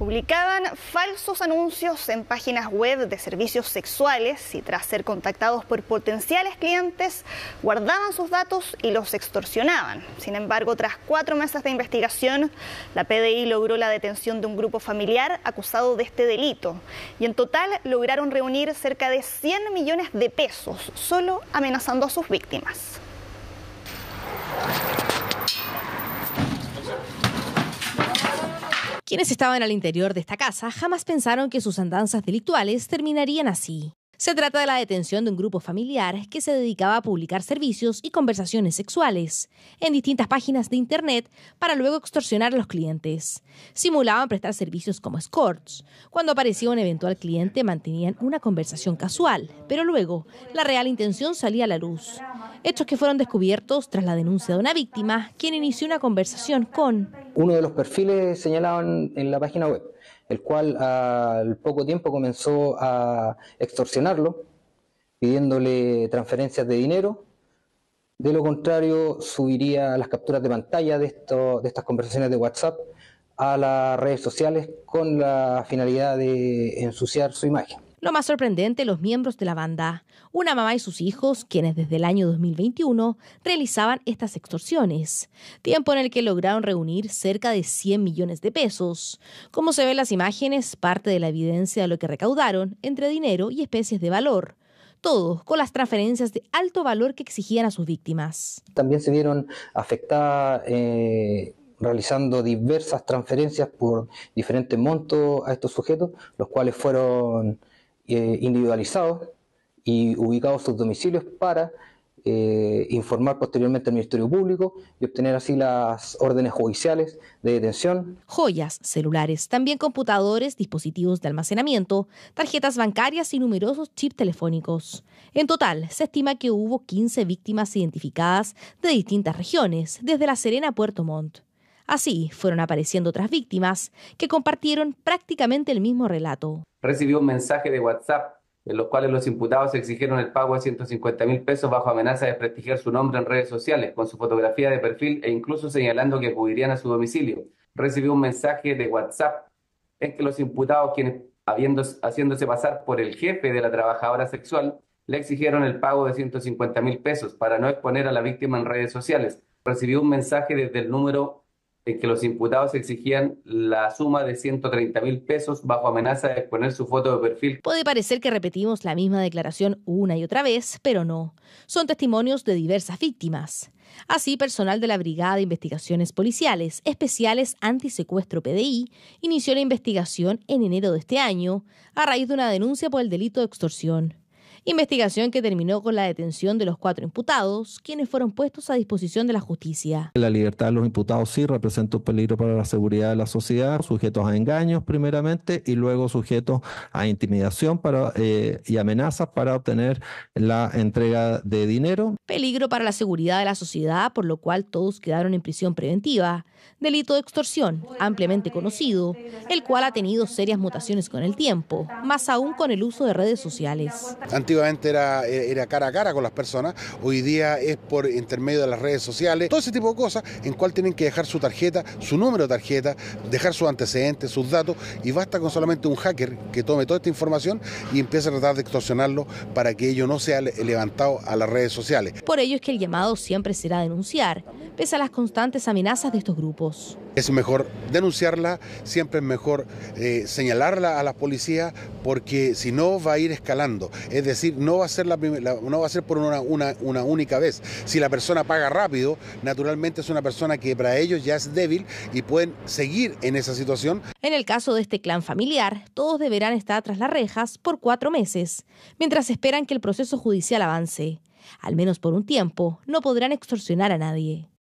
publicaban falsos anuncios en páginas web de servicios sexuales y tras ser contactados por potenciales clientes guardaban sus datos y los extorsionaban. Sin embargo, tras cuatro meses de investigación, la PDI logró la detención de un grupo familiar acusado de este delito y en total lograron reunir cerca de 100 millones de pesos solo amenazando a sus víctimas. Quienes estaban al interior de esta casa jamás pensaron que sus andanzas delictuales terminarían así. Se trata de la detención de un grupo familiar que se dedicaba a publicar servicios y conversaciones sexuales en distintas páginas de Internet para luego extorsionar a los clientes. Simulaban prestar servicios como escorts. Cuando aparecía un eventual cliente mantenían una conversación casual, pero luego la real intención salía a la luz. Hechos que fueron descubiertos tras la denuncia de una víctima, quien inició una conversación con... Uno de los perfiles señalaban en la página web el cual al poco tiempo comenzó a extorsionarlo, pidiéndole transferencias de dinero. De lo contrario, subiría las capturas de pantalla de, de estas conversaciones de WhatsApp a las redes sociales con la finalidad de ensuciar su imagen. Lo más sorprendente, los miembros de la banda, una mamá y sus hijos, quienes desde el año 2021 realizaban estas extorsiones, tiempo en el que lograron reunir cerca de 100 millones de pesos. Como se ve las imágenes, parte de la evidencia de lo que recaudaron entre dinero y especies de valor todos con las transferencias de alto valor que exigían a sus víctimas. También se vieron afectadas eh, realizando diversas transferencias por diferentes montos a estos sujetos, los cuales fueron eh, individualizados y ubicados sus domicilios para eh, informar posteriormente al Ministerio Público y obtener así las órdenes judiciales de detención. Joyas, celulares, también computadores, dispositivos de almacenamiento, tarjetas bancarias y numerosos chips telefónicos. En total, se estima que hubo 15 víctimas identificadas de distintas regiones, desde La Serena a Puerto Montt. Así fueron apareciendo otras víctimas que compartieron prácticamente el mismo relato. Recibió un mensaje de WhatsApp en los cuales los imputados exigieron el pago de 150 mil pesos bajo amenaza de prestigiar su nombre en redes sociales, con su fotografía de perfil e incluso señalando que acudirían a su domicilio. Recibió un mensaje de WhatsApp en que los imputados, quienes haciéndose pasar por el jefe de la trabajadora sexual, le exigieron el pago de 150 mil pesos para no exponer a la víctima en redes sociales. Recibió un mensaje desde el número en que los imputados exigían la suma de 130 mil pesos bajo amenaza de exponer su foto de perfil. Puede parecer que repetimos la misma declaración una y otra vez, pero no. Son testimonios de diversas víctimas. Así, personal de la Brigada de Investigaciones Policiales Especiales Antisecuestro PDI inició la investigación en enero de este año a raíz de una denuncia por el delito de extorsión investigación que terminó con la detención de los cuatro imputados, quienes fueron puestos a disposición de la justicia. La libertad de los imputados sí representa un peligro para la seguridad de la sociedad, sujetos a engaños primeramente y luego sujetos a intimidación para, eh, y amenazas para obtener la entrega de dinero. Peligro para la seguridad de la sociedad, por lo cual todos quedaron en prisión preventiva. Delito de extorsión, ampliamente conocido, el cual ha tenido serias mutaciones con el tiempo, más aún con el uso de redes sociales era, eh, era cara a cara con las personas, hoy día es por intermedio de las redes sociales, todo ese tipo de cosas en cual tienen que dejar su tarjeta, su número de tarjeta, dejar sus antecedentes, sus datos, y basta con solamente un hacker que tome toda esta información y empiece a tratar de extorsionarlo para que ello no sea levantado a las redes sociales. Por ello es que el llamado siempre será denunciar, pese a las constantes amenazas de estos grupos es mejor denunciarla, siempre es mejor eh, señalarla a la policía, porque si no va a ir escalando. Es decir, no va a ser, no va a ser por una, una, una, única vez. Si la persona paga rápido, naturalmente es una persona que para ellos ya es débil y pueden seguir en esa situación. En el caso de este clan familiar, todos deberán estar tras las rejas por cuatro meses, mientras esperan que el proceso judicial avance. Al menos por un tiempo, no podrán extorsionar a nadie.